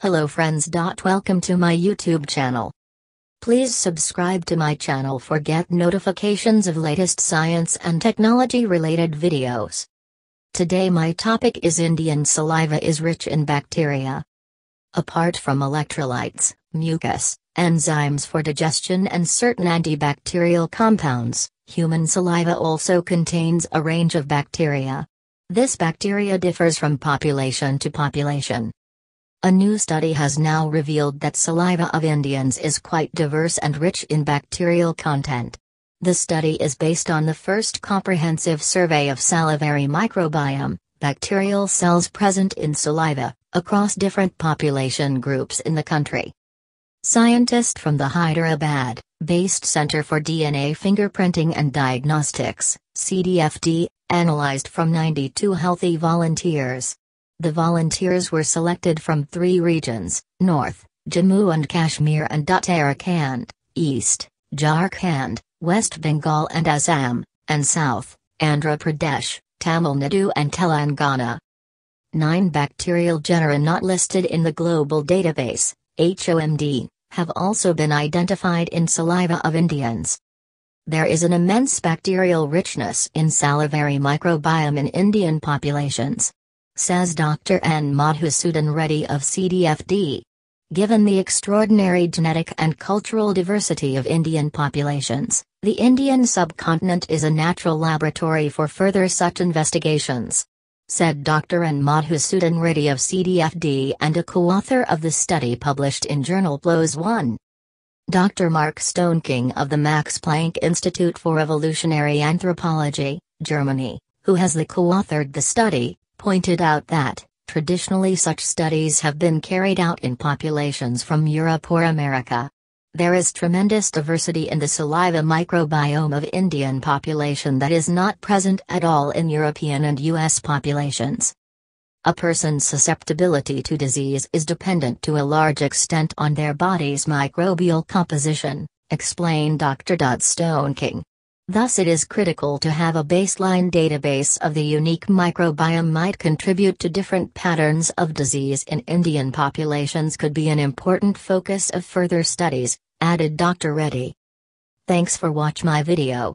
Hello friends. Welcome to my YouTube channel. Please subscribe to my channel for get notifications of latest science and technology related videos. Today my topic is Indian saliva is rich in bacteria. Apart from electrolytes, mucus, enzymes for digestion and certain antibacterial compounds, human saliva also contains a range of bacteria. This bacteria differs from population to population. A new study has now revealed that saliva of Indians is quite diverse and rich in bacterial content. The study is based on the first comprehensive survey of salivary microbiome, bacterial cells present in saliva, across different population groups in the country. Scientists from the Hyderabad based Center for DNA Fingerprinting and Diagnostics, CDFD, analyzed from 92 healthy volunteers, the volunteers were selected from three regions North, Jammu and Kashmir and Uttarakhand, East, Jharkhand, West Bengal and Assam, and South, Andhra Pradesh, Tamil Nadu and Telangana. Nine bacterial genera not listed in the global database, HOMD, have also been identified in saliva of Indians. There is an immense bacterial richness in salivary microbiome in Indian populations, says Dr. N. Madhusudan Reddy of CDFD. Given the extraordinary genetic and cultural diversity of Indian populations, the Indian subcontinent is a natural laboratory for further such investigations. Said Dr. N. Madhusudan Reddy of CDFD and a co-author of the study published in Journal PLOS 1. Dr. Mark Stoneking of the Max Planck Institute for Evolutionary Anthropology, Germany, who has co-authored the study, pointed out that, traditionally such studies have been carried out in populations from Europe or America. There is tremendous diversity in the saliva microbiome of Indian population that is not present at all in European and US populations. A person's susceptibility to disease is dependent to a large extent on their body's microbial composition, explained Dr. Dudstone King. Thus it is critical to have a baseline database of the unique microbiome might contribute to different patterns of disease in Indian populations could be an important focus of further studies, added Dr. Reddy. Thanks for watch my video.